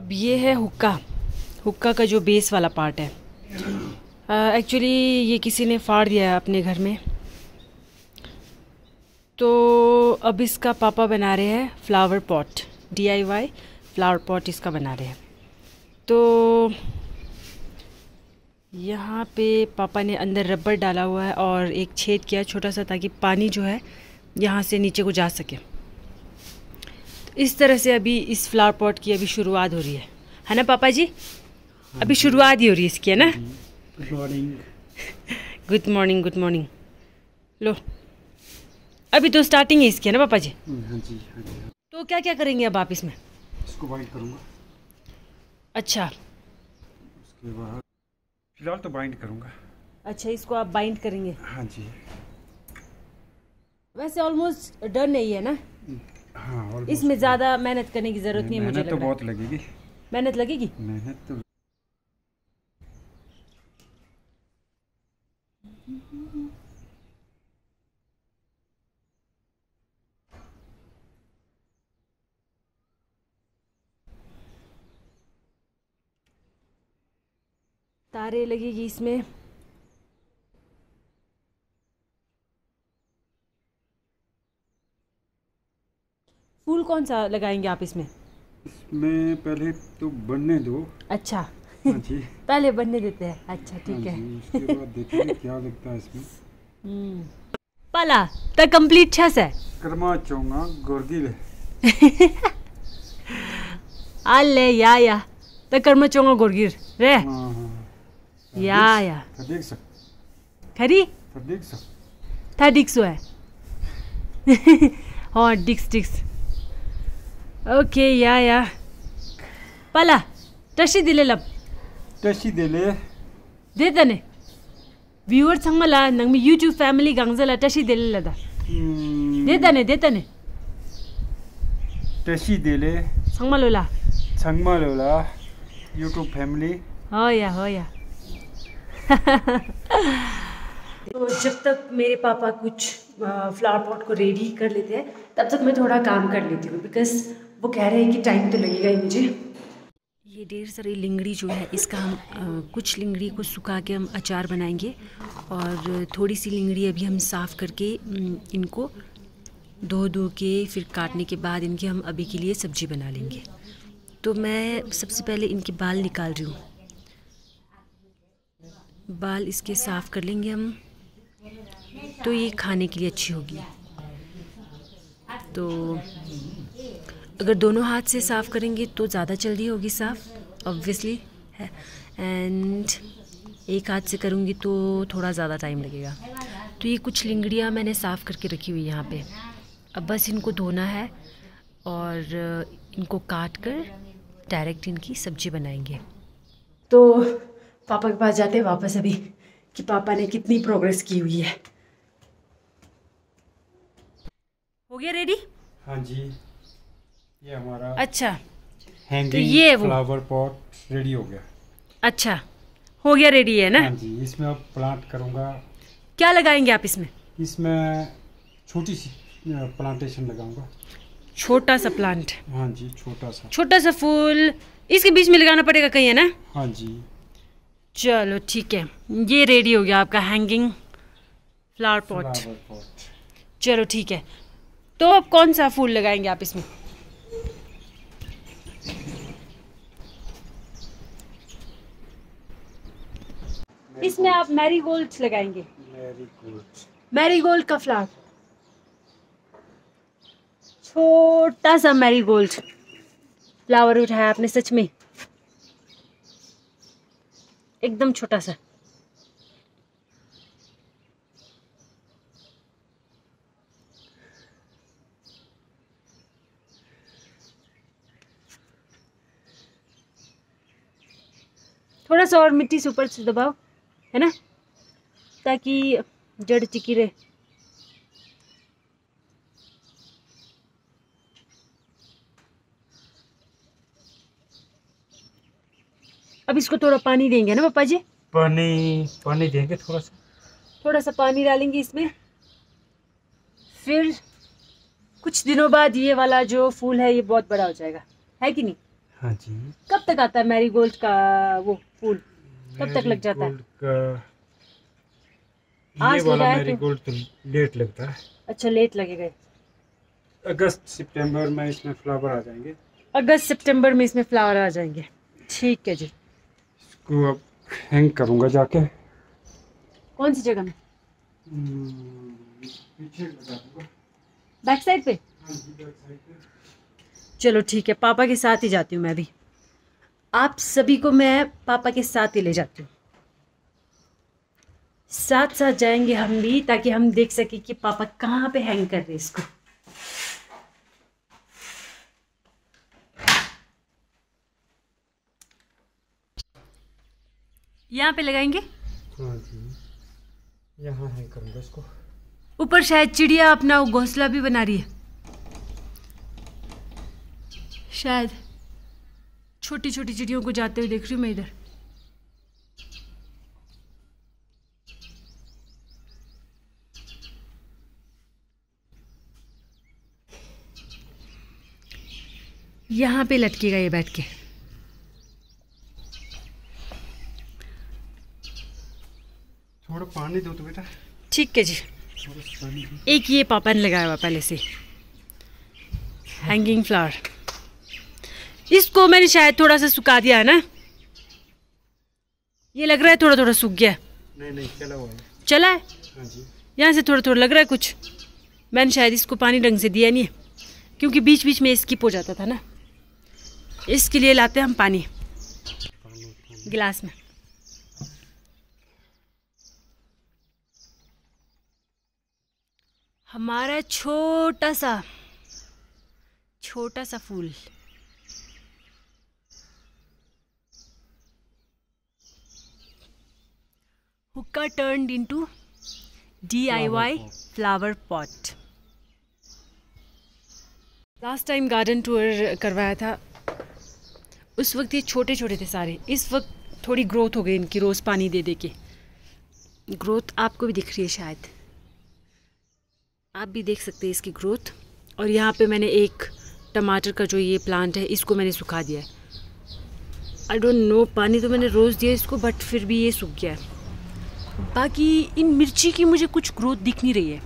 अब ये है हुक्का हुक्का का जो बेस वाला पार्ट है एक्चुअली uh, ये किसी ने फाड़ दिया है अपने घर में तो अब इसका पापा बना रहे हैं फ्लावर पॉट डी फ्लावर पॉट इसका बना रहे हैं तो यहाँ पे पापा ने अंदर रबर डाला हुआ है और एक छेद किया छोटा सा ताकि पानी जो है यहाँ से नीचे को जा सके इस तरह से अभी इस फ्लावर पॉट की अभी शुरुआत हो रही है है ना पापा जी अभी शुरुआत ही हो रही है इसकी है ना good morning good morning good morning लो अभी तो स्टार्टिंग है इसकी है ना पापा हम्म, हाँ जी हाँ जी हाँ जी तो क्या क्या करेंगे अब आप इसमें इसको बाइंड करूँगा अच्छा उसके बाद फिलहाल तो बाइंड करूँगा अच्छा इसको आप बाइंड करेंगे हाँ जी वैसे ऑलमोस्ट डन नहीं है ना हम्म। हाँ, इसमें ज़्यादा मेहनत करने की ज़रूरत नहीं है मुझे तो बहुत लगेगी मेहनत लगेगी मेहनत तो तारे लगेगी इसमें कौन सा लगाएंगे आप इसमें इसमें पहले तो बनने दो अच्छा हाँ पहले बनने देते हैं अच्छा हाँ ठीक है उसके बाद क्या लगता है इसमें हम्म। पाला तो कंप्लीट छस है कर्मा चोंगा गोरगिल आले या या तो करमा चौंगा गोरगिर रे हाँ, या या खरीक सक खरी खरीक सक था डिक्सो है हां डिक्स डिक्स ओके या या पाला टशी दिले लब टशी दिले दे तने व्यूअर संग मला नंग मी यूट्यूब फॅमिली गांगजला टशी दिले लदा दे तने दे तने टशी दिले संग मलोला संग मलोला यूट्यूब फैमिली हो या हो या तो जब तक मेरे पापा कुछ फ्लावर पॉट को रेडी कर लेते हैं तब तक मैं थोड़ा काम कर लेती हूँ बिकॉज वो कह रहे हैं कि टाइम तो लगेगा ही मुझे ये ढेर सारी लिंगड़ी जो है इसका हम कुछ लिंगड़ी को सुखा के हम अचार बनाएंगे और थोड़ी सी लिंगड़ी अभी हम साफ़ करके इनको धो धो के फिर काटने के बाद इनकी हम अभी के लिए सब्ज़ी बना लेंगे तो मैं सबसे पहले इनके बाल निकाल रही हूँ बाल इसके साफ़ कर लेंगे हम तो ये खाने के लिए अच्छी होगी तो अगर दोनों हाथ से साफ़ करेंगे तो ज़्यादा जल्दी होगी साफ़ ऑब्वियसली एंड एक हाथ से करूँगी तो थोड़ा ज़्यादा टाइम लगेगा तो ये कुछ लिंगड़ियाँ मैंने साफ़ करके रखी हुई यहाँ पे अब बस इनको धोना है और इनको काट कर डायरेक्ट इनकी सब्जी बनाएंगे तो पापा के पास जाते हैं वापस अभी कि पापा ने कितनी प्रोग्रेस की हुई है हो गया रेडी हाँ जी ये हमारा अच्छा तो ये फ्लावर पॉट रेडी हो गया अच्छा हो गया रेडी है ना हाँ जी इसमें अब प्लांट करूँगा क्या लगाएंगे आप इसमें इसमें छोटी सी प्लांटेशन लगाऊंगा छोटा सा प्लांट हाँ जी छोटा सा छोटा सा फूल इसके बीच में लगाना पड़ेगा कहीं है ना हाँ जी चलो ठीक है ये रेडी हो गया आपका हैंगिंग फ्लावर पॉट चलो ठीक है तो अब कौन सा फूल लगाएंगे आप इसमें इसमें आप मैरी गोल्ड लगाएंगे मैरी गोल्ड का फ्लावर छोटा सा मैरी गोल्ड फ्लावर उठाया आपने सच में एकदम छोटा सा थोड़ा सा और मिट्टी से ऊपर से दबाओ है ना ताकि जड़ चिकी रहे अब इसको थोड़ा पानी देंगे ना पापा जी पानी पानी देंगे थोड़ा सा थोड़ा सा पानी डालेंगे इसमें फिर कुछ दिनों बाद ये वाला जो फूल है ये बहुत बड़ा हो जाएगा है कि नहीं हाँ जी कब तक आता है मैरीगोल्ड का वो फूल कब तक लग जाता है आज वाला मैरीगोल्ड तो लेट लगता है अच्छा लेट लगेगा अगस्त सितंबर में इसमें फ्लावर आ जाएंगे अगस्त सितंबर में इसमें फ्लावर आ जाएंगे ठीक है जी इसको अब हैंग करूंगा जाके कौन सी जगह में बैक हम्म, साइड हाँ पे चलो ठीक है पापा के साथ ही जाती हूँ मैं भी आप सभी को मैं पापा के साथ ही ले जाती हूँ साथ साथ जाएंगे हम भी ताकि हम देख सके कि पापा कहाँ पे हैंग कर रहे इसको यहाँ पे लगाएंगे हाँ यहाँ हैंग करूंगा इसको ऊपर शायद चिड़िया अपना घोंसला भी बना रही है शायद छोटी छोटी चिड़ियों को जाते हुए देख रही हूँ मैं इधर यहाँ पे लटकेगा ये बैठ के थोड़ा पानी दो तो बेटा ठीक है जी एक ये पापन लगाया हुआ पहले से हैंगिंग फ्लावर इसको मैंने शायद थोड़ा सा सुखा दिया है ना ये लग रहा है थोड़ा थोड़ा सूख गया नहीं नहीं चला हुआ चला है हाँ यहाँ से थोड़ा थोड़ा लग रहा है कुछ मैंने शायद इसको पानी ढंग से दिया नहीं है क्योंकि बीच बीच में स्किप हो जाता था ना इसके लिए लाते हैं हम पानी गिलास में हमारा छोटा सा छोटा सा फूल का टर्न आई वाई flower pot last time garden tour करवाया था उस वक्त ये छोटे छोटे थे सारे इस वक्त थोड़ी ग्रोथ हो गई इनकी रोज़ पानी दे दे के ग्रोथ आपको भी दिख रही है शायद आप भी देख सकते हैं इसकी ग्रोथ और यहाँ पे मैंने एक टमाटर का जो ये प्लांट है इसको मैंने सुखा दिया है आई डोंट नो पानी तो मैंने रोज़ दिया इसको बट फिर भी ये सूख गया है बाकी इन मिर्ची की मुझे कुछ ग्रोथ दिख नहीं रही है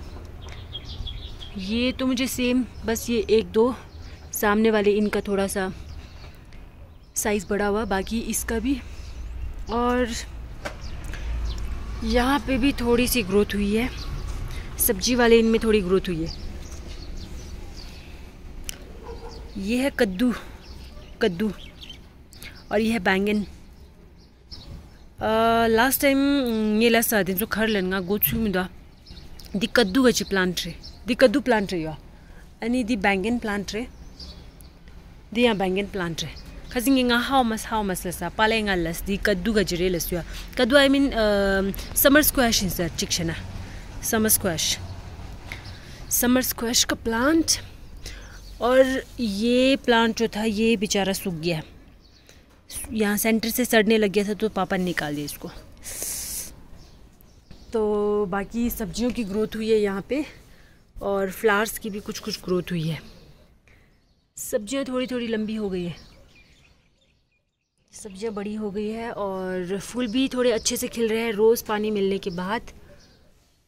ये तो मुझे सेम बस ये एक दो सामने वाले इनका थोड़ा सा साइज़ बढ़ा हुआ बाकी इसका भी और यहाँ पे भी थोड़ी सी ग्रोथ हुई है सब्जी वाले इनमें थोड़ी ग्रोथ हुई है ये है कद्दू कद्दू और यह है बैंगन लास्ट टाइम ये लास दिन जो खर लन गो छु मिदो दि कद्दू गछि प्लांट रे दि कद्दू प्लांट रे यो अनि दि बैंगन प्लांट रे दि या बैंगन प्लांट रे खजिंग इंगा हाउ मस हाउ मस लस पालेंग लस दि कद्दू गछि रे लस यो कद्दू I mean summer squash is a चिकशना समर स्क्वैश समर स्क्वैश का प्लांट और ये प्लांट जो था ये बेचारा सूख गया यहाँ सेंटर से सड़ने लग गया था तो पापा ने निकाल दिया इसको तो बाकी सब्जियों की ग्रोथ हुई है यहाँ पे और फ्लावर्स की भी कुछ कुछ ग्रोथ हुई है सब्जियाँ थोड़ी थोड़ी लंबी हो गई है सब्जियाँ बड़ी हो गई है और फूल भी थोड़े अच्छे से खिल रहे हैं रोज़ पानी मिलने के बाद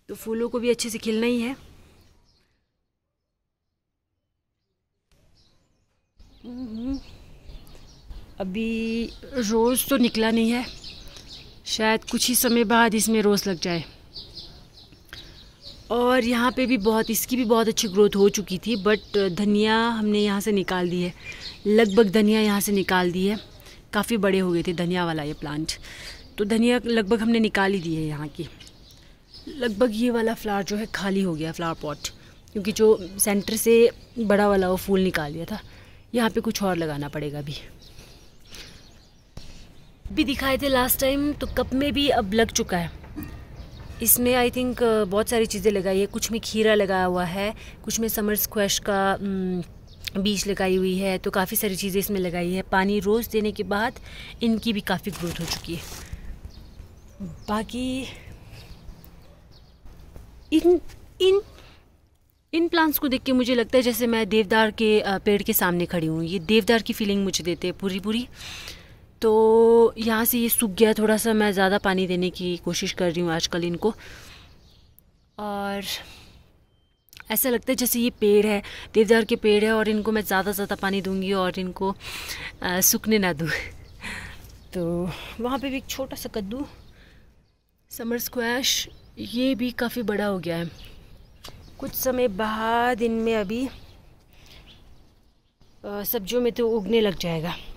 तो फूलों को भी अच्छे से खिलना ही है अभी रोज़ तो निकला नहीं है शायद कुछ ही समय बाद इसमें रोज़ लग जाए और यहाँ पे भी बहुत इसकी भी बहुत अच्छी ग्रोथ हो चुकी थी बट धनिया हमने यहाँ से निकाल दी है लगभग धनिया यहाँ से निकाल दी है काफ़ी बड़े हो गए थे धनिया वाला ये प्लांट तो धनिया लगभग हमने निकाल ही दी है यहाँ की लगभग ये वाला फ्लावर जो है खाली हो गया फ्लावर पॉट क्योंकि जो सेंटर से बड़ा वाला वो फूल निकाल दिया था यहाँ पे कुछ और लगाना पड़ेगा अभी भी दिखाए थे लास्ट टाइम तो कप में भी अब लग चुका है इसमें आई थिंक बहुत सारी चीज़ें लगाई है कुछ में खीरा लगाया हुआ है कुछ में समर स्क्वैश का बीज लगाई हुई है तो काफ़ी सारी चीज़ें इसमें लगाई है पानी रोज़ देने के बाद इनकी भी काफ़ी ग्रोथ हो चुकी है बाकी इन इन इन प्लांट्स को देख के मुझे लगता है जैसे मैं देवदार के पेड़ के सामने खड़ी हूँ ये देवदार की फीलिंग मुझे देते हैं पूरी पूरी तो यहाँ से ये सूख गया थोड़ा सा मैं ज़्यादा पानी देने की कोशिश कर रही हूँ आजकल इनको और ऐसा लगता है जैसे ये पेड़ है देवदार के पेड़ है और इनको मैं ज़्यादा से ज़्यादा पानी दूंगी और इनको सूखने ना दूँ तो वहाँ पे भी एक छोटा सा कद्दू समर स्क्वैश ये भी काफ़ी बड़ा हो गया है कुछ समय बाद इनमें अभी सब्जियों में तो उगने लग जाएगा